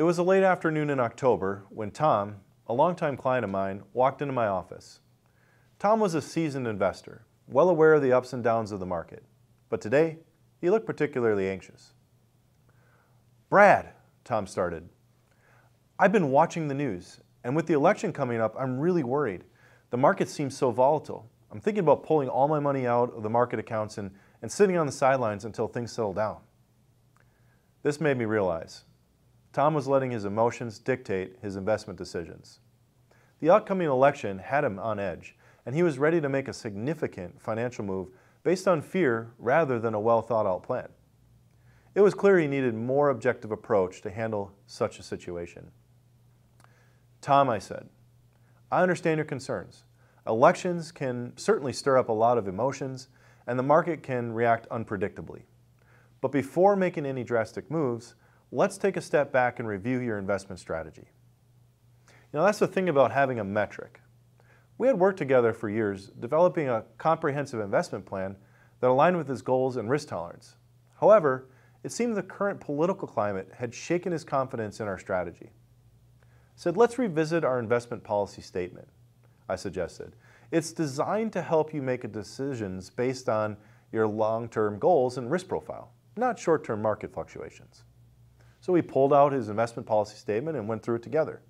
It was a late afternoon in October when Tom, a longtime client of mine, walked into my office. Tom was a seasoned investor, well aware of the ups and downs of the market, but today he looked particularly anxious. Brad, Tom started, I've been watching the news, and with the election coming up, I'm really worried. The market seems so volatile. I'm thinking about pulling all my money out of the market accounts and, and sitting on the sidelines until things settle down. This made me realize Tom was letting his emotions dictate his investment decisions. The upcoming election had him on edge, and he was ready to make a significant financial move based on fear rather than a well thought out plan. It was clear he needed more objective approach to handle such a situation. Tom, I said, I understand your concerns. Elections can certainly stir up a lot of emotions, and the market can react unpredictably. But before making any drastic moves, let's take a step back and review your investment strategy. Now, that's the thing about having a metric. We had worked together for years developing a comprehensive investment plan that aligned with his goals and risk tolerance. However, it seemed the current political climate had shaken his confidence in our strategy. said, let's revisit our investment policy statement, I suggested. It's designed to help you make decisions based on your long-term goals and risk profile, not short-term market fluctuations. So he pulled out his investment policy statement and went through it together.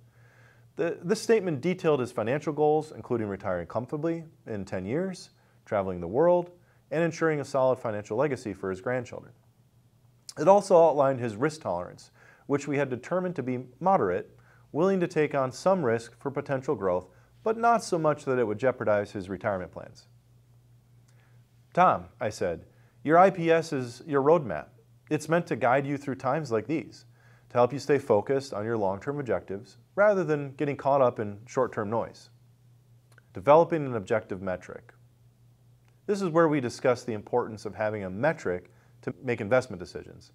The, this statement detailed his financial goals, including retiring comfortably in 10 years, traveling the world, and ensuring a solid financial legacy for his grandchildren. It also outlined his risk tolerance, which we had determined to be moderate, willing to take on some risk for potential growth, but not so much that it would jeopardize his retirement plans. Tom, I said, your IPS is your roadmap. It's meant to guide you through times like these to help you stay focused on your long-term objectives rather than getting caught up in short-term noise. Developing an objective metric. This is where we discuss the importance of having a metric to make investment decisions.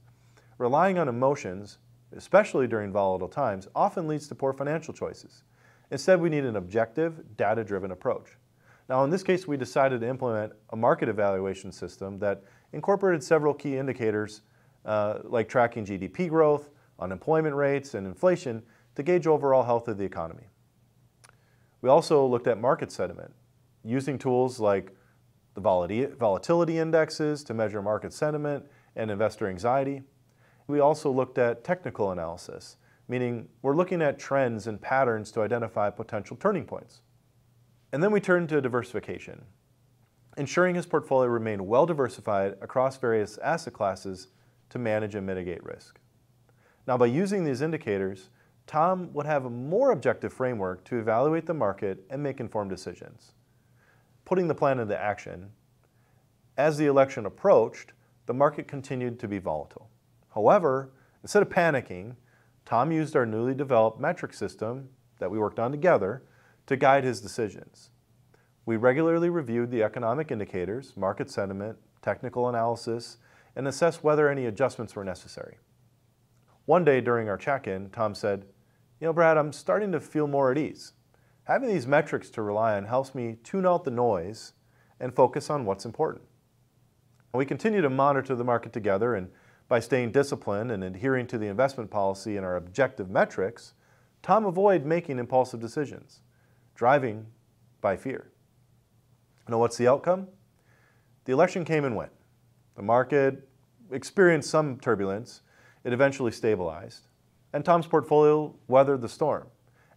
Relying on emotions, especially during volatile times, often leads to poor financial choices. Instead, we need an objective, data-driven approach. Now, in this case, we decided to implement a market evaluation system that incorporated several key indicators uh, like tracking GDP growth, unemployment rates, and inflation to gauge overall health of the economy. We also looked at market sentiment using tools like the volatility indexes to measure market sentiment and investor anxiety. We also looked at technical analysis, meaning we're looking at trends and patterns to identify potential turning points. And then we turned to diversification, ensuring his portfolio remained well diversified across various asset classes to manage and mitigate risk. Now by using these indicators, Tom would have a more objective framework to evaluate the market and make informed decisions. Putting the plan into action, as the election approached, the market continued to be volatile. However, instead of panicking, Tom used our newly developed metric system that we worked on together to guide his decisions. We regularly reviewed the economic indicators, market sentiment, technical analysis, and assessed whether any adjustments were necessary. One day during our check in, Tom said, You know, Brad, I'm starting to feel more at ease. Having these metrics to rely on helps me tune out the noise and focus on what's important. And we continue to monitor the market together, and by staying disciplined and adhering to the investment policy and our objective metrics, Tom avoided making impulsive decisions, driving by fear. Now, what's the outcome? The election came and went. The market experienced some turbulence, it eventually stabilized, and Tom's portfolio weathered the storm,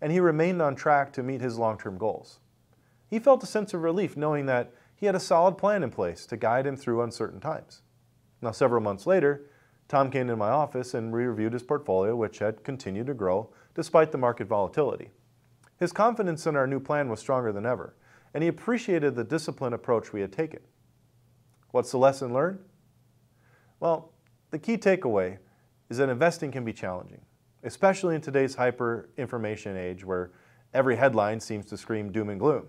and he remained on track to meet his long-term goals. He felt a sense of relief knowing that he had a solid plan in place to guide him through uncertain times. Now, several months later, Tom came into my office and re-reviewed his portfolio, which had continued to grow despite the market volatility. His confidence in our new plan was stronger than ever, and he appreciated the disciplined approach we had taken. What's the lesson learned? Well, the key takeaway is that investing can be challenging, especially in today's hyper information age where every headline seems to scream doom and gloom.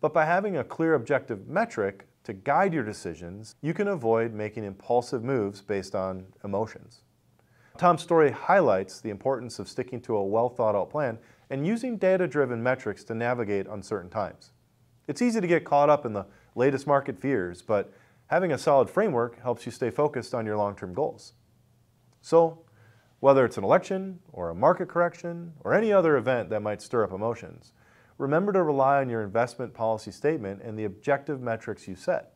But by having a clear objective metric to guide your decisions, you can avoid making impulsive moves based on emotions. Tom's story highlights the importance of sticking to a well thought out plan and using data driven metrics to navigate uncertain times. It's easy to get caught up in the latest market fears, but having a solid framework helps you stay focused on your long term goals. So whether it's an election or a market correction or any other event that might stir up emotions, remember to rely on your investment policy statement and the objective metrics you set.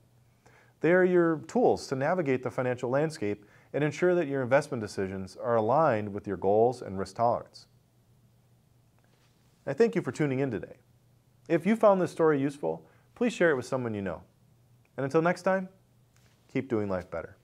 They are your tools to navigate the financial landscape and ensure that your investment decisions are aligned with your goals and risk tolerance. I thank you for tuning in today. If you found this story useful, please share it with someone you know. And until next time, keep doing life better.